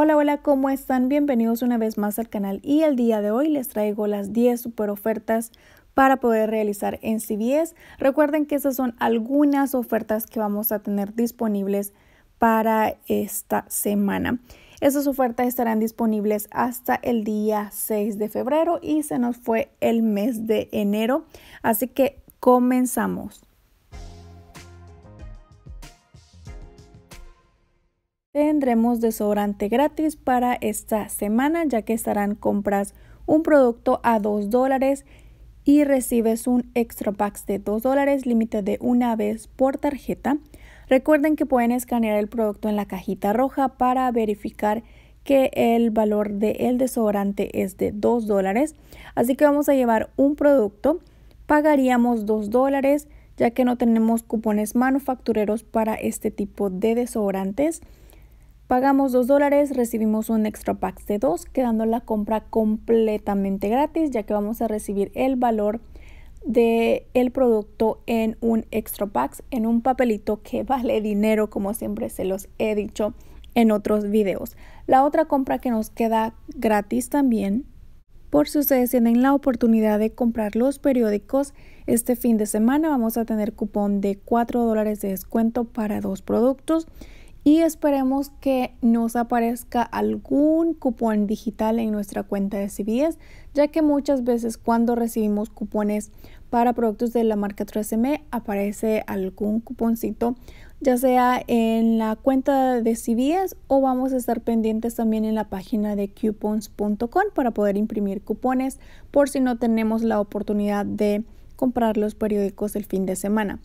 Hola, hola, ¿cómo están? Bienvenidos una vez más al canal y el día de hoy les traigo las 10 super ofertas para poder realizar en CBS. Recuerden que estas son algunas ofertas que vamos a tener disponibles para esta semana. Esas ofertas estarán disponibles hasta el día 6 de febrero y se nos fue el mes de enero. Así que comenzamos. Tendremos desodorante gratis para esta semana ya que estarán compras un producto a 2 dólares y recibes un extra pack de 2 dólares límite de una vez por tarjeta. Recuerden que pueden escanear el producto en la cajita roja para verificar que el valor del de desodorante es de 2 dólares. Así que vamos a llevar un producto, pagaríamos 2 dólares ya que no tenemos cupones manufactureros para este tipo de desodorantes. Pagamos 2 dólares, recibimos un extra pack de 2, quedando la compra completamente gratis, ya que vamos a recibir el valor del el producto en un extra pack, en un papelito que vale dinero, como siempre se los he dicho en otros videos. La otra compra que nos queda gratis también, por si ustedes tienen la oportunidad de comprar los periódicos, este fin de semana vamos a tener cupón de 4 dólares de descuento para dos productos y esperemos que nos aparezca algún cupón digital en nuestra cuenta de CBS, ya que muchas veces cuando recibimos cupones para productos de la marca 3M aparece algún cuponcito, ya sea en la cuenta de CBS o vamos a estar pendientes también en la página de coupons.com para poder imprimir cupones por si no tenemos la oportunidad de comprar los periódicos el fin de semana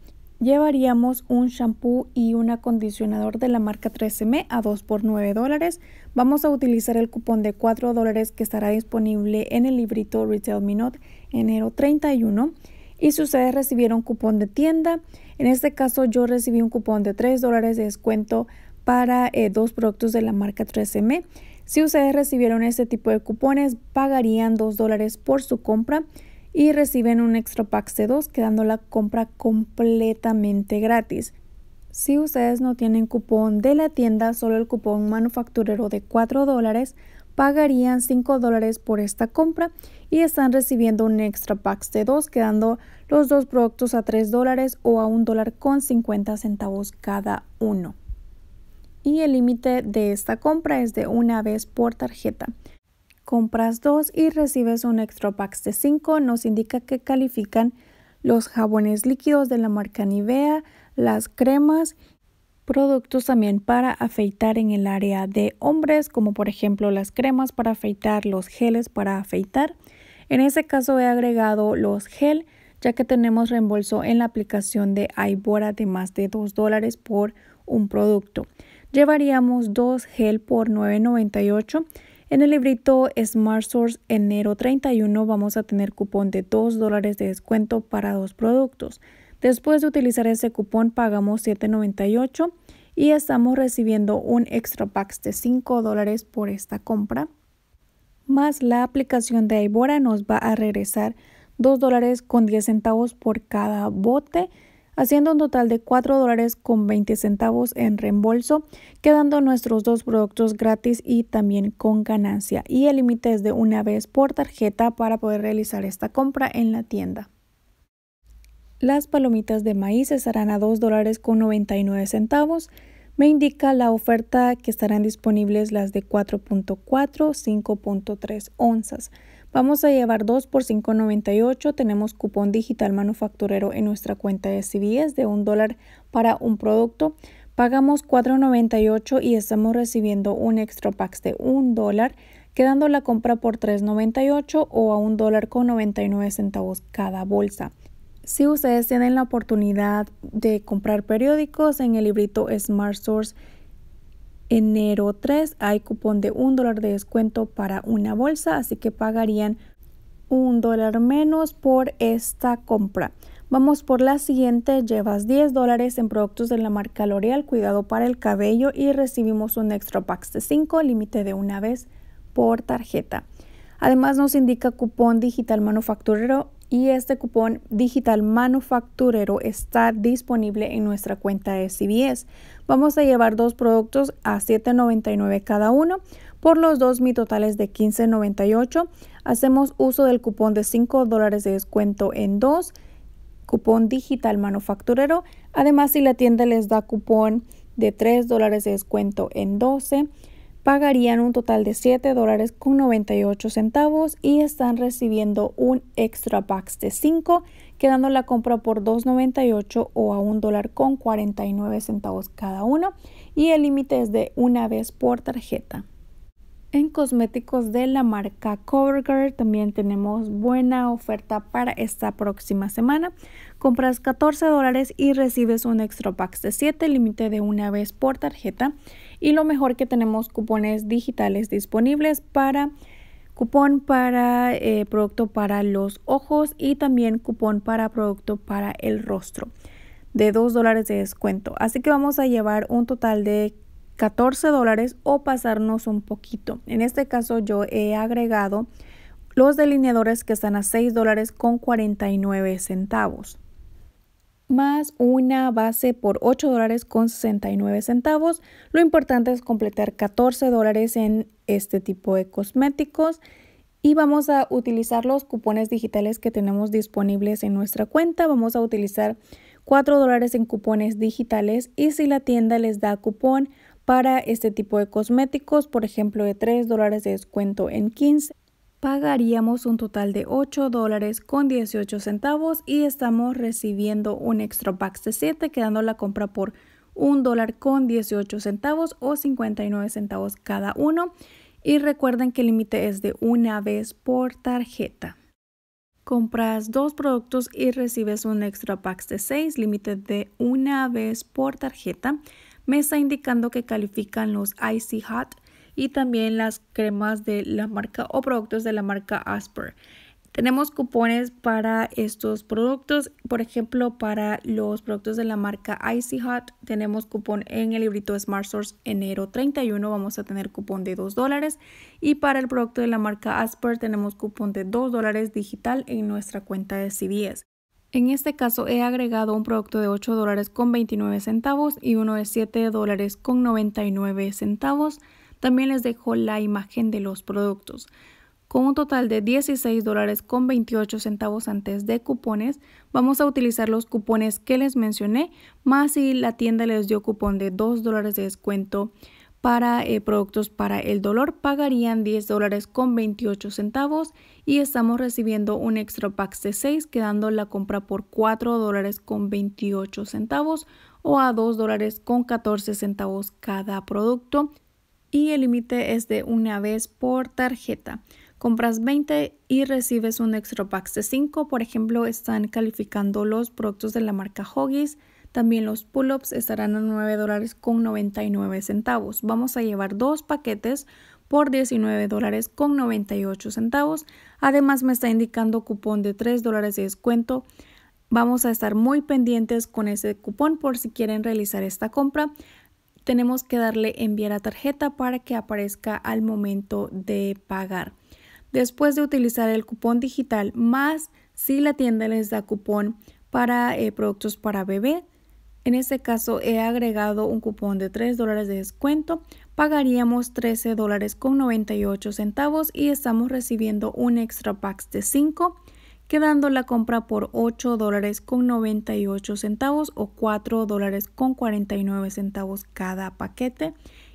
llevaríamos un shampoo y un acondicionador de la marca 3M a 2 por 9 dólares. Vamos a utilizar el cupón de 4 dólares que estará disponible en el librito Retail Minute enero 31. Y si ustedes recibieron cupón de tienda, en este caso yo recibí un cupón de 3 dólares de descuento para eh, dos productos de la marca 3M. Si ustedes recibieron este tipo de cupones, pagarían 2 dólares por su compra y reciben un extra pack de dos quedando la compra completamente gratis. Si ustedes no tienen cupón de la tienda, solo el cupón manufacturero de 4 dólares, pagarían 5 dólares por esta compra y están recibiendo un extra pack de 2, quedando los dos productos a 3 dólares o a 1 dólar con 50 centavos cada uno. Y el límite de esta compra es de una vez por tarjeta compras dos y recibes un extra pack de cinco. nos indica que califican los jabones líquidos de la marca Nivea, las cremas, productos también para afeitar en el área de hombres, como por ejemplo las cremas para afeitar, los geles para afeitar. En ese caso he agregado los gel, ya que tenemos reembolso en la aplicación de Ibora de más de 2 dólares por un producto. Llevaríamos dos gel por 9.98 en el librito Smart Source enero 31 vamos a tener cupón de 2 dólares de descuento para dos productos. Después de utilizar ese cupón pagamos $7.98 y estamos recibiendo un extra pack de 5 dólares por esta compra. Más la aplicación de Ibora nos va a regresar 2 dólares con 10 centavos por cada bote haciendo un total de $4.20 dólares con centavos en reembolso, quedando nuestros dos productos gratis y también con ganancia. Y el límite es de una vez por tarjeta para poder realizar esta compra en la tienda. Las palomitas de maíz estarán a $2.99. dólares con centavos. Me indica la oferta que estarán disponibles las de 4.4, 5.3 onzas. Vamos a llevar 2 por 5.98. Tenemos cupón digital manufacturero en nuestra cuenta de CBS de un dólar para un producto. Pagamos 4.98 y estamos recibiendo un extra pack de un dólar, quedando la compra por 3.98 o a un dólar con 99 centavos cada bolsa. Si ustedes tienen la oportunidad de comprar periódicos en el librito Smart Source enero 3 hay cupón de un dólar de descuento para una bolsa, así que pagarían un dólar menos por esta compra. Vamos por la siguiente, llevas 10 dólares en productos de la marca L'Oreal, cuidado para el cabello y recibimos un extra pack de 5, límite de una vez por tarjeta. Además nos indica cupón digital manufacturero y este cupón digital manufacturero está disponible en nuestra cuenta de CBS. Vamos a llevar dos productos a $7.99 cada uno. Por los dos mi totales es de $15.98. Hacemos uso del cupón de $5 dólares de descuento en dos. Cupón digital manufacturero. Además si la tienda les da cupón de $3 dólares de descuento en 12 pagarían un total de $7.98 centavos y están recibiendo un extra packs de 5, quedando la compra por $2.98 o a $1.49 dólar con centavos cada uno y el límite es de una vez por tarjeta. En cosméticos de la marca CoverGirl también tenemos buena oferta para esta próxima semana. Compras 14 dólares y recibes un extra pack de 7, límite de una vez por tarjeta. Y lo mejor que tenemos cupones digitales disponibles para cupón para eh, producto para los ojos y también cupón para producto para el rostro de 2 dólares de descuento. Así que vamos a llevar un total de 14 dólares o pasarnos un poquito. En este caso yo he agregado los delineadores que están a 6 dólares con 49 centavos más una base por 8 dólares con 69 centavos. Lo importante es completar 14 dólares en este tipo de cosméticos y vamos a utilizar los cupones digitales que tenemos disponibles en nuestra cuenta. Vamos a utilizar 4 dólares en cupones digitales y si la tienda les da cupón, para este tipo de cosméticos, por ejemplo de 3 dólares de descuento en 15, pagaríamos un total de 8 dólares con 18 centavos y estamos recibiendo un extra pack de 7 quedando la compra por 1 dólar con 18 centavos o 59 centavos cada uno y recuerden que el límite es de una vez por tarjeta. Compras dos productos y recibes un extra pack de 6, límite de una vez por tarjeta. Me está indicando que califican los Icy Hot y también las cremas de la marca o productos de la marca Asper. Tenemos cupones para estos productos, por ejemplo, para los productos de la marca Icy Hot, tenemos cupón en el librito Smart Source enero 31, vamos a tener cupón de 2 dólares y para el producto de la marca Asper tenemos cupón de 2 dólares digital en nuestra cuenta de CBS. En este caso he agregado un producto de 8 dólares con 29 centavos y uno de 7 dólares con 99 centavos. También les dejo la imagen de los productos con un total de $16.28 dólares con centavos antes de cupones. Vamos a utilizar los cupones que les mencioné, más si la tienda les dio cupón de 2 dólares de descuento para eh, productos para el dolor, pagarían $10.28 dólares con y estamos recibiendo un extra pack de 6, quedando la compra por $4.28 dólares con o a $2.14 dólares con cada producto. Y el límite es de una vez por tarjeta compras 20 y recibes un extra pack de 5. Por ejemplo, están calificando los productos de la marca Hoggies. También los pull-ups estarán a $9.99. dólares con centavos. Vamos a llevar dos paquetes por $19.98. dólares con centavos. Además me está indicando cupón de 3 dólares de descuento. Vamos a estar muy pendientes con ese cupón por si quieren realizar esta compra. Tenemos que darle enviar a tarjeta para que aparezca al momento de pagar después de utilizar el cupón digital más si la tienda les da cupón para eh, productos para bebé. En este caso he agregado un cupón de 3 dólares de descuento. Pagaríamos 13 dólares con 98 centavos y estamos recibiendo un extra packs de 5, quedando la compra por 8 dólares con 98 centavos o 4 dólares con 49 centavos cada paquete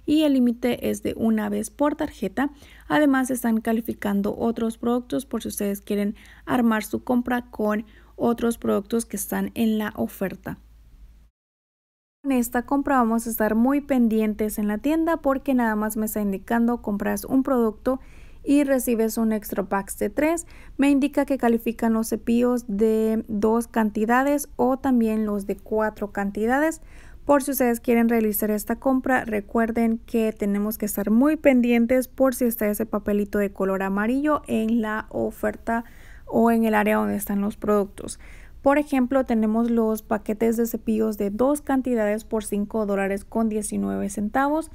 y el límite es de una vez por tarjeta. Además están calificando otros productos por si ustedes quieren armar su compra con otros productos que están en la oferta. En esta compra vamos a estar muy pendientes en la tienda porque nada más me está indicando compras un producto y recibes un extra pack de tres Me indica que califican los cepillos de dos cantidades o también los de cuatro cantidades. Por si ustedes quieren realizar esta compra, recuerden que tenemos que estar muy pendientes por si está ese papelito de color amarillo en la oferta o en el área donde están los productos. Por ejemplo, tenemos los paquetes de cepillos de dos cantidades por 5 dólares con 19 centavos.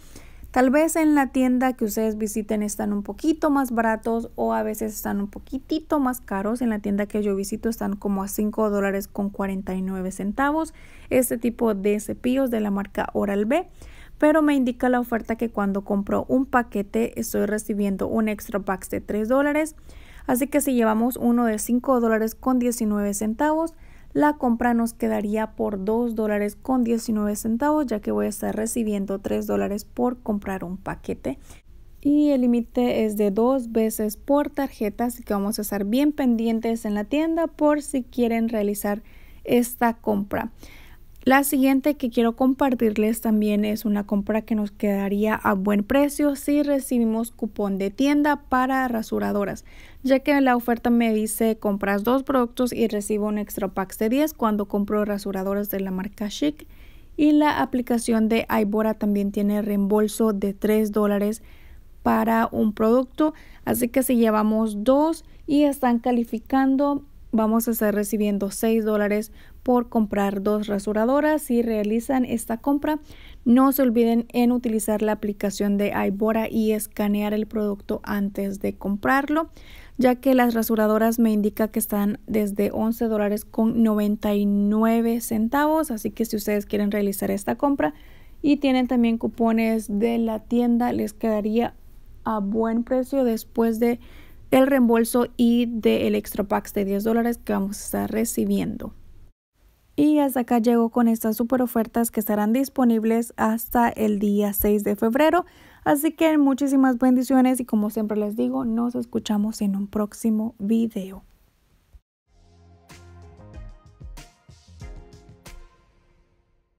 Tal vez en la tienda que ustedes visiten están un poquito más baratos o a veces están un poquitito más caros. En la tienda que yo visito están como a $5.49 dólares con centavos este tipo de cepillos de la marca Oral-B. Pero me indica la oferta que cuando compro un paquete estoy recibiendo un extra pack de 3 dólares. Así que si llevamos uno de $5.19... dólares con centavos la compra nos quedaría por 2 dólares con 19 centavos, ya que voy a estar recibiendo 3 dólares por comprar un paquete. Y el límite es de dos veces por tarjeta, así que vamos a estar bien pendientes en la tienda por si quieren realizar esta compra. La siguiente que quiero compartirles también es una compra que nos quedaría a buen precio si recibimos cupón de tienda para rasuradoras, ya que la oferta me dice compras dos productos y recibo un extra pack de 10 cuando compro rasuradoras de la marca Chic y la aplicación de Ibora también tiene reembolso de 3 dólares para un producto, así que si llevamos dos y están calificando, vamos a estar recibiendo 6 dólares por comprar dos rasuradoras. Si realizan esta compra, no se olviden en utilizar la aplicación de Ibora y escanear el producto antes de comprarlo, ya que las rasuradoras me indica que están desde 11 dólares con 99 centavos, así que si ustedes quieren realizar esta compra y tienen también cupones de la tienda, les quedaría a buen precio después de el reembolso y del extra packs de 10 dólares que vamos a estar recibiendo. Y hasta acá llego con estas super ofertas que estarán disponibles hasta el día 6 de febrero. Así que muchísimas bendiciones y como siempre les digo, nos escuchamos en un próximo video.